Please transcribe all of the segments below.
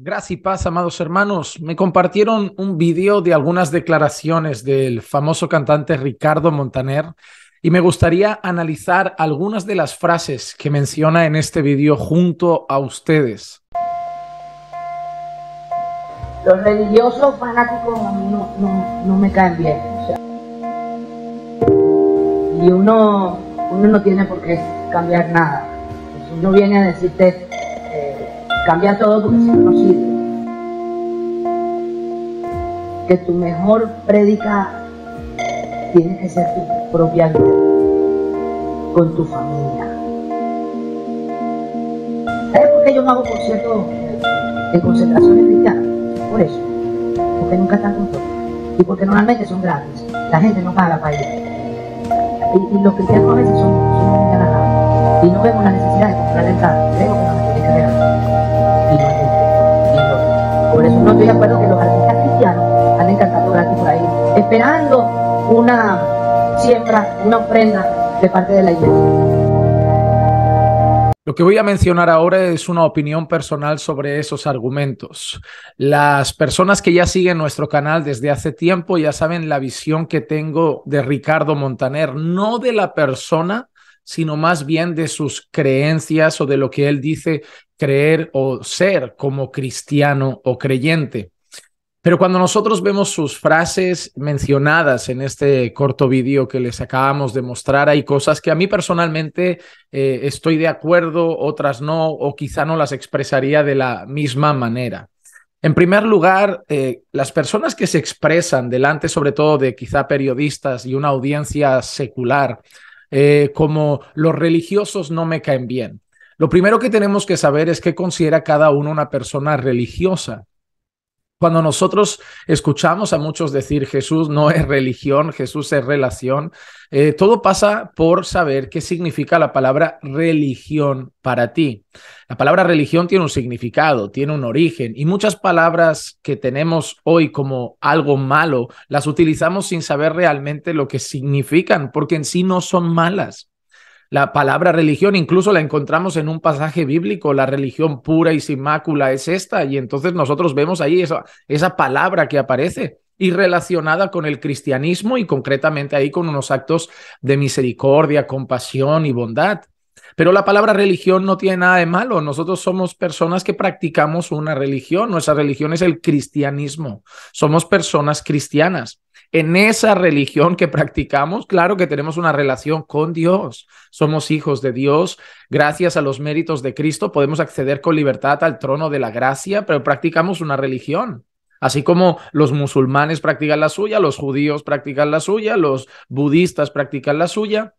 Gracias y paz, amados hermanos. Me compartieron un video de algunas declaraciones del famoso cantante Ricardo Montaner y me gustaría analizar algunas de las frases que menciona en este video junto a ustedes. Los religiosos fanáticos no, no me caen bien uno, uno no tiene por qué cambiar nada. uno viene a decirte, eh, cambia todo porque no sirve. Que tu mejor prédica tiene que ser tu propia vida, con tu familia. ¿Sabes por qué yo no hago conciertos de concentraciones cristianas? Por eso. Porque nunca están juntos. Y porque normalmente son grandes. La gente no paga para ir. Y, los cristianos a veces son, muy agarrados y no vemos la necesidad de comprar el carro, Creo que nos tiene que ver. Este, y no Por eso no estoy de acuerdo que los artistas cristianos anden cantando gratis por ahí, esperando una siembra, una ofrenda de parte de la iglesia. Lo que voy a mencionar ahora es una opinión personal sobre esos argumentos. Las personas que ya siguen nuestro canal desde hace tiempo ya saben la visión que tengo de Ricardo Montaner, no de la persona, sino más bien de sus creencias o de lo que él dice creer o ser como cristiano o creyente. Pero cuando nosotros vemos sus frases mencionadas en este corto vídeo que les acabamos de mostrar, hay cosas que a mí personalmente eh, estoy de acuerdo, otras no, o quizá no las expresaría de la misma manera. En primer lugar, eh, las personas que se expresan delante, sobre todo de quizá periodistas y una audiencia secular, eh, como los religiosos no me caen bien. Lo primero que tenemos que saber es qué considera cada uno una persona religiosa. Cuando nosotros escuchamos a muchos decir Jesús no es religión, Jesús es relación, eh, todo pasa por saber qué significa la palabra religión para ti. La palabra religión tiene un significado, tiene un origen y muchas palabras que tenemos hoy como algo malo las utilizamos sin saber realmente lo que significan porque en sí no son malas. La palabra religión incluso la encontramos en un pasaje bíblico, la religión pura y sin mácula es esta, y entonces nosotros vemos ahí esa, palabra que aparece y relacionada con el cristianismo y concretamente ahí con unos actos de misericordia, compasión y bondad. Pero la palabra religión no tiene nada de malo. Nosotros somos personas que practicamos una religión. Nuestra religión es el cristianismo. Somos personas cristianas en esa religión que practicamos, claro que tenemos una relación con Dios. Somos hijos de Dios. Gracias a los méritos de Cristo podemos acceder con libertad al trono de la gracia, pero practicamos una religión. Así como los musulmanes practican la suya, los judíos practican la suya, los budistas practican la suya.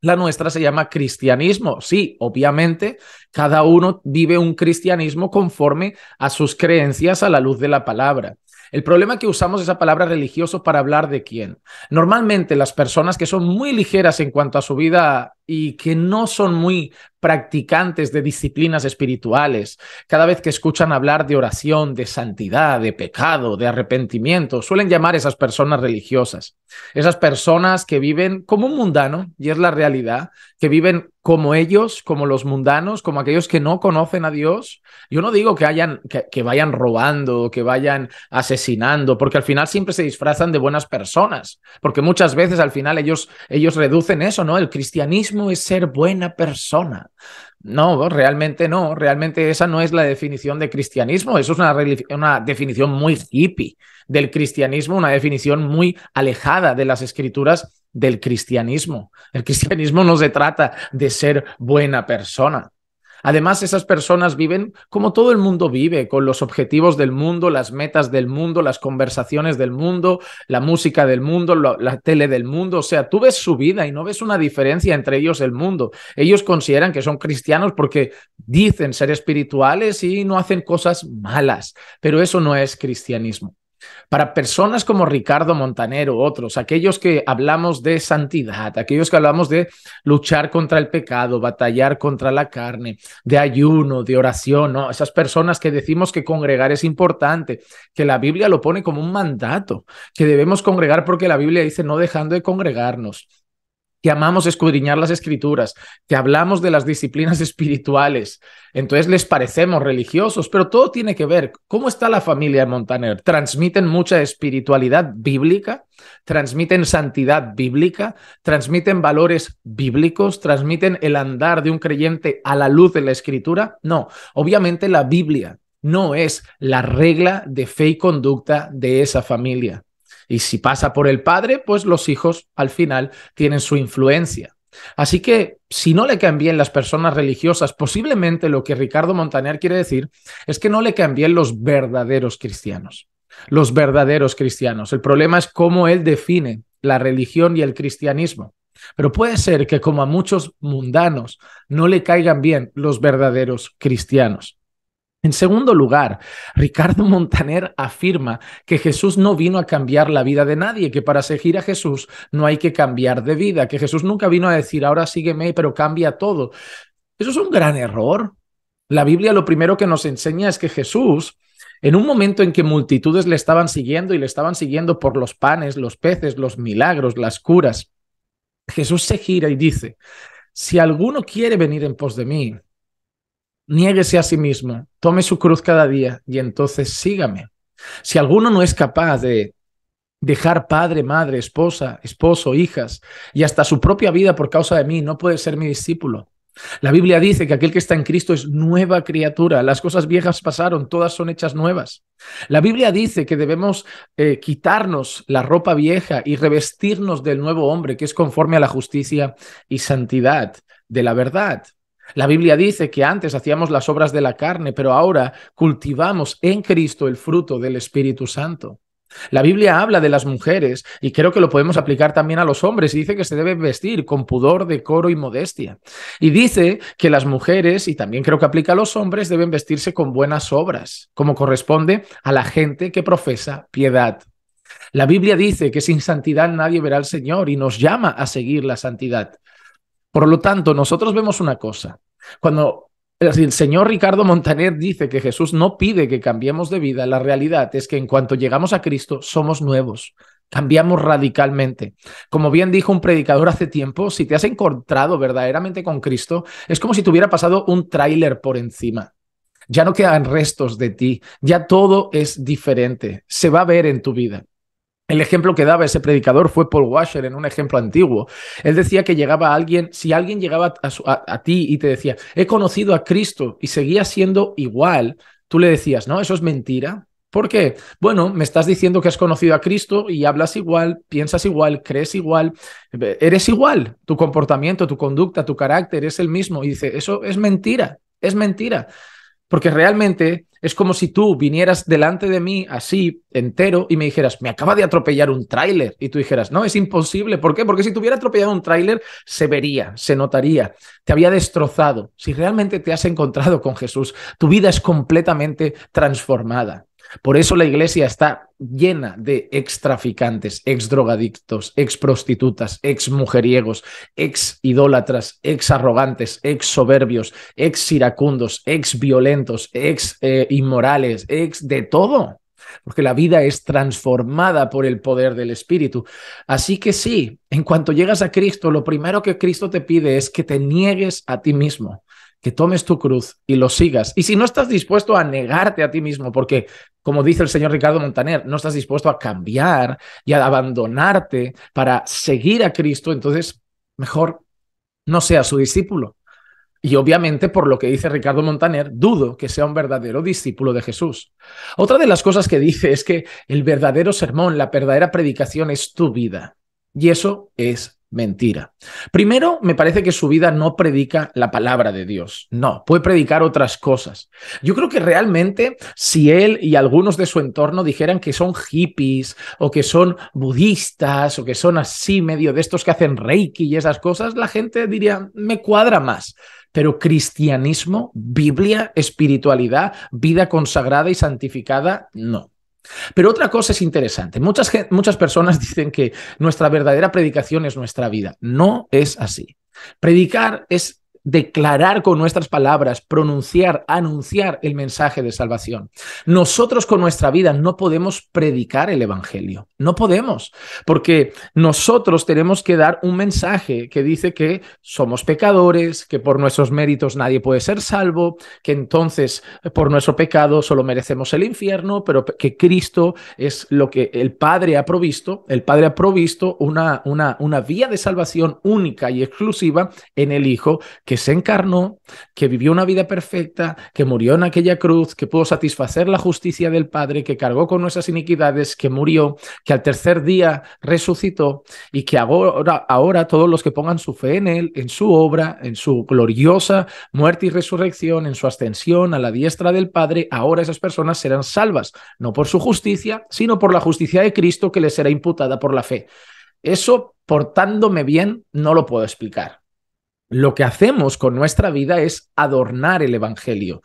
La nuestra se llama cristianismo. Sí, obviamente, cada uno vive un cristianismo conforme a sus creencias a la luz de la palabra. El problema es que usamos esa palabra religioso para hablar de quién. Normalmente las personas que son muy ligeras en cuanto a su vida y que no son muy practicantes de disciplinas espirituales. Cada vez que escuchan hablar de oración, de santidad, de pecado, de arrepentimiento, suelen llamar a esas personas religiosas. Esas personas que viven como un mundano, y es la realidad, que viven como ellos, como los mundanos, como aquellos que no conocen a Dios. Yo no digo que, hayan, que, vayan robando, que vayan asesinando, porque al final siempre se disfrazan de buenas personas, porque muchas veces al final ellos, ellos reducen eso, ¿no? El cristianismo es ser buena persona. No, realmente no, realmente esa no es la definición de cristianismo, eso es una, una definición muy hippie del cristianismo, una definición muy alejada de las escrituras del cristianismo. El cristianismo no se trata de ser buena persona, Además, esas personas viven como todo el mundo vive, con los objetivos del mundo, las metas del mundo, las conversaciones del mundo, la música del mundo, la, tele del mundo. O sea, tú ves su vida y no ves una diferencia entre ellos el mundo. Ellos consideran que son cristianos porque dicen ser espirituales y no hacen cosas malas, pero eso no es cristianismo. Para personas como Ricardo Montanero, otros, aquellos que hablamos de santidad, aquellos que hablamos de luchar contra el pecado, batallar contra la carne, de ayuno, de oración, ¿no? esas personas que decimos que congregar es importante, que la Biblia lo pone como un mandato, que debemos congregar porque la Biblia dice no dejando de congregarnos que amamos escudriñar las escrituras, que hablamos de las disciplinas espirituales, entonces les parecemos religiosos, pero todo tiene que ver. ¿Cómo está la familia Montaner? ¿Transmiten mucha espiritualidad bíblica? ¿Transmiten santidad bíblica? ¿Transmiten valores bíblicos? ¿Transmiten el andar de un creyente a la luz de la escritura? No, obviamente la Biblia no es la regla de fe y conducta de esa familia. Y si pasa por el padre, pues los hijos al final tienen su influencia. Así que si no le caen bien las personas religiosas, posiblemente lo que Ricardo Montaner quiere decir es que no le caen bien los verdaderos cristianos. Los verdaderos cristianos. El problema es cómo él define la religión y el cristianismo. Pero puede ser que como a muchos mundanos no le caigan bien los verdaderos cristianos. En segundo lugar, Ricardo Montaner afirma que Jesús no vino a cambiar la vida de nadie, que para seguir a Jesús no hay que cambiar de vida, que Jesús nunca vino a decir, ahora sígueme, pero cambia todo. Eso es un gran error. La Biblia lo primero que nos enseña es que Jesús, en un momento en que multitudes le estaban siguiendo y le estaban siguiendo por los panes, los peces, los milagros, las curas, Jesús se gira y dice, si alguno quiere venir en pos de mí, Niéguese a sí mismo, tome su cruz cada día y entonces sígame. Si alguno no es capaz de dejar padre, madre, esposa, esposo, hijas y hasta su propia vida por causa de mí, no puede ser mi discípulo. La Biblia dice que aquel que está en Cristo es nueva criatura, las cosas viejas pasaron, todas son hechas nuevas. La Biblia dice que debemos eh, quitarnos la ropa vieja y revestirnos del nuevo hombre, que es conforme a la justicia y santidad de la verdad. La Biblia dice que antes hacíamos las obras de la carne, pero ahora cultivamos en Cristo el fruto del Espíritu Santo. La Biblia habla de las mujeres y creo que lo podemos aplicar también a los hombres y dice que se deben vestir con pudor, decoro y modestia. Y dice que las mujeres, y también creo que aplica a los hombres, deben vestirse con buenas obras, como corresponde a la gente que profesa piedad. La Biblia dice que sin santidad nadie verá al Señor y nos llama a seguir la santidad. Por lo tanto, nosotros vemos una cosa. Cuando el señor Ricardo Montaner dice que Jesús no pide que cambiemos de vida, la realidad es que en cuanto llegamos a Cristo somos nuevos, cambiamos radicalmente. Como bien dijo un predicador hace tiempo, si te has encontrado verdaderamente con Cristo, es como si te hubiera pasado un tráiler por encima. Ya no quedan restos de ti, ya todo es diferente, se va a ver en tu vida. El ejemplo que daba ese predicador fue Paul Washer en un ejemplo antiguo. Él decía que llegaba alguien, si alguien llegaba a, ti y te decía, he conocido a Cristo y seguía siendo igual, tú le decías, no, eso es mentira. ¿Por qué? Bueno, me estás diciendo que has conocido a Cristo y hablas igual, piensas igual, crees igual, eres igual. Tu comportamiento, tu conducta, tu carácter es el mismo. Y dice, eso es mentira, es mentira. Porque realmente es como si tú vinieras delante de mí así, entero, y me dijeras, me acaba de atropellar un tráiler. Y tú dijeras, no, es imposible. ¿Por qué? Porque si tuviera hubiera atropellado un tráiler, se vería, se notaría, te había destrozado. Si realmente te has encontrado con Jesús, tu vida es completamente transformada. Por eso la iglesia está llena de ex traficantes, ex drogadictos, ex prostitutas, ex mujeriegos, ex idólatras, ex arrogantes, ex soberbios, ex iracundos, ex violentos, ex inmorales, ex de todo. Porque la vida es transformada por el poder del Espíritu. Así que sí, en cuanto llegas a Cristo, lo primero que Cristo te pide es que te niegues a ti mismo que tomes tu cruz y lo sigas. Y si no estás dispuesto a negarte a ti mismo, porque como dice el señor Ricardo Montaner, no estás dispuesto a cambiar y a abandonarte para seguir a Cristo, entonces mejor no seas su discípulo. Y obviamente, por lo que dice Ricardo Montaner, dudo que sea un verdadero discípulo de Jesús. Otra de las cosas que dice es que el verdadero sermón, la verdadera predicación es tu vida. Y eso es mentira. Primero, me parece que su vida no predica la palabra de Dios. No, puede predicar otras cosas. Yo creo que realmente si él y algunos de su entorno dijeran que son hippies o que son budistas o que son así medio de estos que hacen reiki y esas cosas, la gente diría, me cuadra más pero cristianismo, Biblia, espiritualidad, vida consagrada y santificada, no. Pero otra cosa es interesante. Muchas, personas dicen que nuestra verdadera predicación es nuestra vida. No es así. Predicar es declarar con nuestras palabras, pronunciar, anunciar el mensaje de salvación. Nosotros con nuestra vida no podemos predicar el Evangelio, no podemos, porque nosotros tenemos que dar un mensaje que dice que somos pecadores, que por nuestros méritos nadie puede ser salvo, que entonces eh, por nuestro pecado solo merecemos el infierno, pero que Cristo es lo que el Padre ha provisto, el Padre ha provisto una, una, una vía de salvación única y exclusiva en el Hijo que se encarnó, que vivió una vida perfecta, que murió en aquella cruz, que pudo satisfacer la justicia del Padre, que cargó con nuestras iniquidades, que murió, que al tercer día resucitó y que ahora, ahora todos los que pongan su fe en Él, en su obra, en su gloriosa muerte y resurrección, en su ascensión a la diestra del Padre, ahora esas personas serán salvas, no por su justicia, sino por la justicia de Cristo que les será imputada por la fe. Eso, portándome bien, no lo puedo explicar lo que hacemos con nuestra vida es adornar el Evangelio.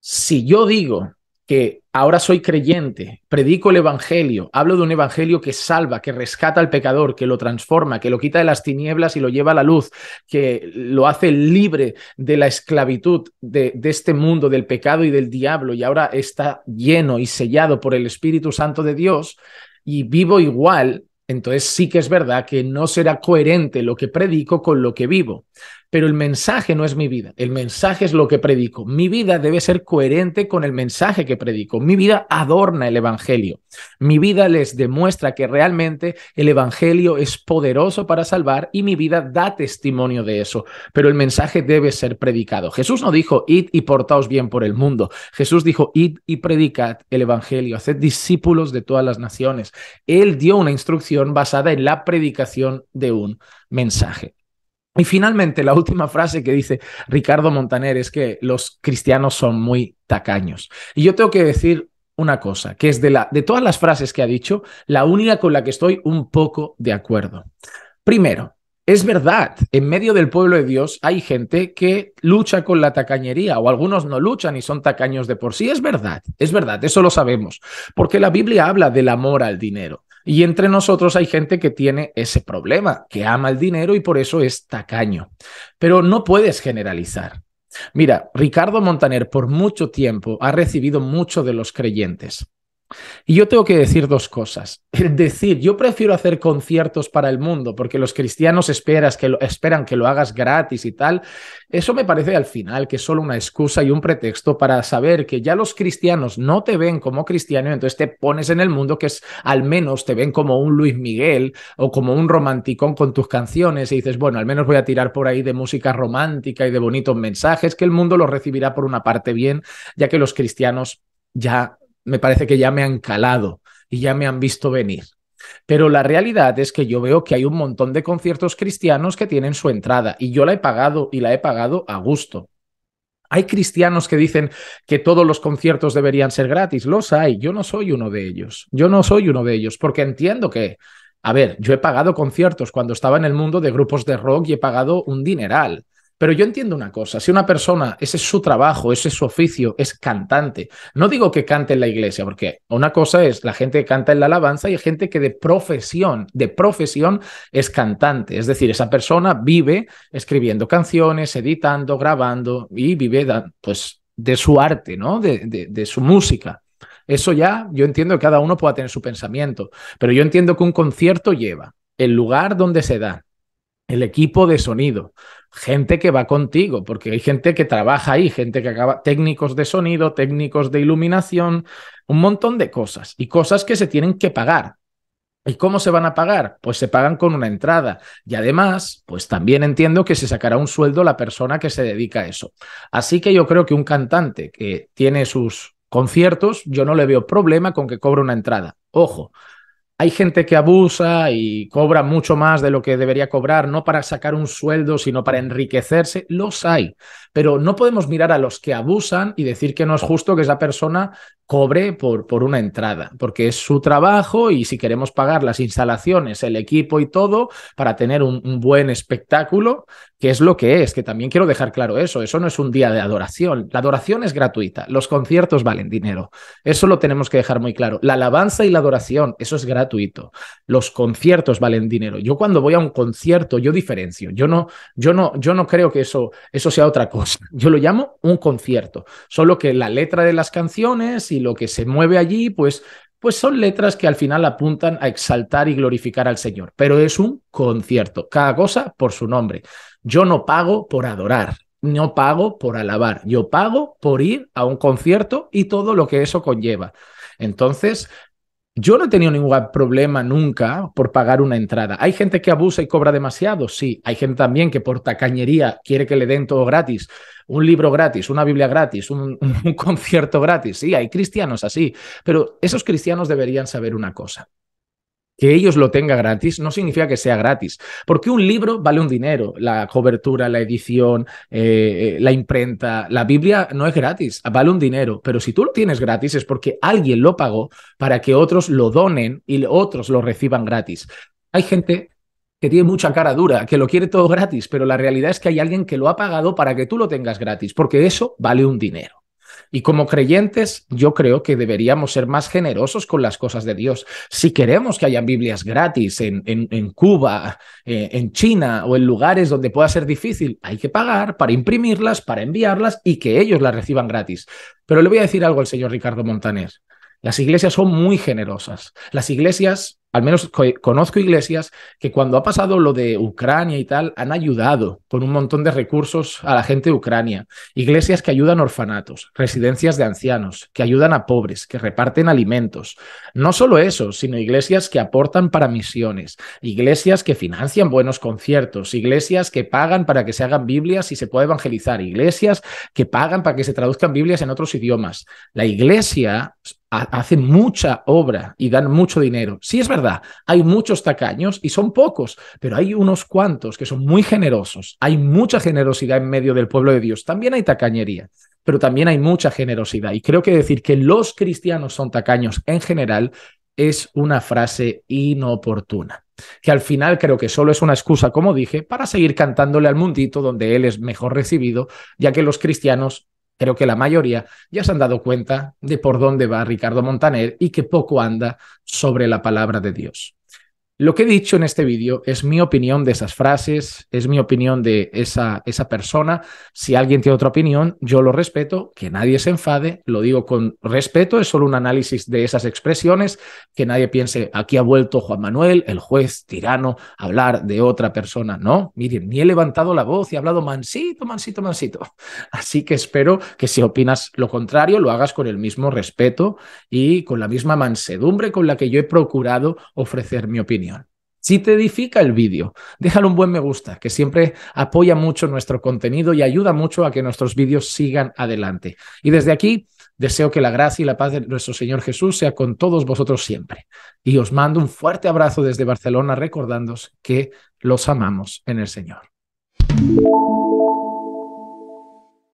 Si yo digo que ahora soy creyente, predico el Evangelio, hablo de un Evangelio que salva, que rescata al pecador, que lo transforma, que lo quita de las tinieblas y lo lleva a la luz, que lo hace libre de la esclavitud de, de, este mundo, del pecado y del diablo, y ahora está lleno y sellado por el Espíritu Santo de Dios, y vivo igual entonces sí que es verdad que no será coherente lo que predico con lo que vivo pero el mensaje no es mi vida, el mensaje es lo que predico. Mi vida debe ser coherente con el mensaje que predico. Mi vida adorna el Evangelio. Mi vida les demuestra que realmente el Evangelio es poderoso para salvar y mi vida da testimonio de eso, pero el mensaje debe ser predicado. Jesús no dijo, id y portaos bien por el mundo. Jesús dijo, id y predicad el Evangelio, haced discípulos de todas las naciones. Él dio una instrucción basada en la predicación de un mensaje. Y finalmente, la última frase que dice Ricardo Montaner es que los cristianos son muy tacaños. Y yo tengo que decir una cosa, que es de, la, de todas las frases que ha dicho, la única con la que estoy un poco de acuerdo. Primero, es verdad, en medio del pueblo de Dios hay gente que lucha con la tacañería o algunos no luchan y son tacaños de por sí. Es verdad, es verdad, eso lo sabemos, porque la Biblia habla del amor al dinero. Y entre nosotros hay gente que tiene ese problema, que ama el dinero y por eso es tacaño. Pero no puedes generalizar. Mira, Ricardo Montaner por mucho tiempo ha recibido mucho de los creyentes. Y yo tengo que decir dos cosas. decir, yo prefiero hacer conciertos para el mundo, porque los cristianos esperas que lo, esperan que lo hagas gratis y tal, eso me parece al final que es solo una excusa y un pretexto para saber que ya los cristianos no te ven como cristiano, entonces te pones en el mundo que es al menos te ven como un Luis Miguel o como un romanticón con tus canciones y dices, bueno, al menos voy a tirar por ahí de música romántica y de bonitos mensajes que el mundo los recibirá por una parte bien, ya que los cristianos ya me parece que ya me han calado y ya me han visto venir. Pero la realidad es que yo veo que hay un montón de conciertos cristianos que tienen su entrada y yo la he pagado y la he pagado a gusto. Hay cristianos que dicen que todos los conciertos deberían ser gratis. Los hay. Yo no soy uno de ellos. Yo no soy uno de ellos porque entiendo que, a ver, yo he pagado conciertos cuando estaba en el mundo de grupos de rock y he pagado un dineral. Pero yo entiendo una cosa, si una persona, ese es su trabajo, ese es su oficio, es cantante. No digo que cante en la iglesia, porque una cosa es la gente que canta en la alabanza y hay gente que de profesión, de profesión es cantante. Es decir, esa persona vive escribiendo canciones, editando, grabando y vive pues, de su arte, ¿no? de, de su música. Eso ya, yo entiendo que cada uno pueda tener su pensamiento, pero yo entiendo que un concierto lleva el lugar donde se da, el equipo de sonido, gente que va contigo, porque hay gente que trabaja ahí, gente que acaba, técnicos de sonido, técnicos de iluminación, un montón de cosas y cosas que se tienen que pagar. ¿Y cómo se van a pagar? Pues se pagan con una entrada. Y además, pues también entiendo que se sacará un sueldo la persona que se dedica a eso. Así que yo creo que un cantante que tiene sus conciertos, yo no le veo problema con que cobre una entrada. Ojo, hay gente que abusa y cobra mucho más de lo que debería cobrar, no para sacar un sueldo, sino para enriquecerse. Los hay, pero no podemos mirar a los que abusan y decir que no es justo que esa persona cobre por, por una entrada, porque es su trabajo y si queremos pagar las instalaciones, el equipo y todo para tener un, un buen espectáculo, que es lo que es, que también quiero dejar claro eso, eso no es un día de adoración, la adoración es gratuita, los conciertos valen dinero, eso lo tenemos que dejar muy claro, la alabanza y la adoración, eso es gratuito gratuito. Los conciertos valen dinero. Yo cuando voy a un concierto, yo diferencio. Yo no, yo no, yo no creo que eso, eso sea otra cosa. Yo lo llamo un concierto. Solo que la letra de las canciones y lo que se mueve allí, pues pues son letras que al final apuntan a exaltar y glorificar al Señor, pero es un concierto, cada cosa por su nombre. Yo no pago por adorar, no pago por alabar, yo pago por ir a un concierto y todo lo que eso conlleva. Entonces, yo no he tenido ningún problema nunca por pagar una entrada. Hay gente que abusa y cobra demasiado, sí. Hay gente también que por tacañería quiere que le den todo gratis, un libro gratis, una Biblia gratis, un, un concierto gratis. Sí, hay cristianos así, pero esos cristianos deberían saber una cosa que ellos lo tengan gratis no significa que sea gratis, porque un libro vale un dinero, la cobertura, la edición, eh, eh, la imprenta, la Biblia no es gratis, vale un dinero, pero si tú lo tienes gratis es porque alguien lo pagó para que otros lo donen y otros lo reciban gratis. Hay gente que tiene mucha cara dura, que lo quiere todo gratis, pero la realidad es que hay alguien que lo ha pagado para que tú lo tengas gratis, porque eso vale un dinero. Y como creyentes, yo creo que deberíamos ser más generosos con las cosas de Dios. Si queremos que hayan Biblias gratis en, en, Cuba, eh, en China o en lugares donde pueda ser difícil, hay que pagar para imprimirlas, para enviarlas y que ellos las reciban gratis. Pero le voy a decir algo al señor Ricardo Montaner. Las iglesias son muy generosas. Las iglesias al menos conozco iglesias que cuando ha pasado lo de Ucrania y tal, han ayudado con un montón de recursos a la gente de Ucrania. Iglesias que ayudan orfanatos, residencias de ancianos, que ayudan a pobres, que reparten alimentos. No solo eso, sino iglesias que aportan para misiones, iglesias que financian buenos conciertos, iglesias que pagan para que se hagan Biblias y se pueda evangelizar, iglesias que pagan para que se traduzcan Biblias en otros idiomas. La iglesia hace mucha obra y dan mucho dinero. Sí es verdad hay muchos tacaños y son pocos, pero hay unos cuantos que son muy generosos. Hay mucha generosidad en medio del pueblo de Dios. También hay tacañería, pero también hay mucha generosidad. Y creo que decir que los cristianos son tacaños en general es una frase inoportuna, que al final creo que solo es una excusa, como dije, para seguir cantándole al mundito donde él es mejor recibido, ya que los cristianos creo que la mayoría ya se han dado cuenta de por dónde va Ricardo Montaner y que poco anda sobre la palabra de Dios. Lo que he dicho en este vídeo es mi opinión de esas frases, es mi opinión de esa, esa persona. Si alguien tiene otra opinión, yo lo respeto, que nadie se enfade, lo digo con respeto, es solo un análisis de esas expresiones, que nadie piense, aquí ha vuelto Juan Manuel, el juez tirano, a hablar de otra persona. No, miren, ni he levantado la voz y he hablado mansito, mansito, mansito. Así que espero que si opinas lo contrario, lo hagas con el mismo respeto y con la misma mansedumbre con la que yo he procurado ofrecer mi opinión. Si te edifica el vídeo, déjale un buen me gusta, que siempre apoya mucho nuestro contenido y ayuda mucho a que nuestros vídeos sigan adelante. Y desde aquí, deseo que la gracia y la paz de nuestro Señor Jesús sea con todos vosotros siempre. Y os mando un fuerte abrazo desde Barcelona, recordándos que los amamos en el Señor.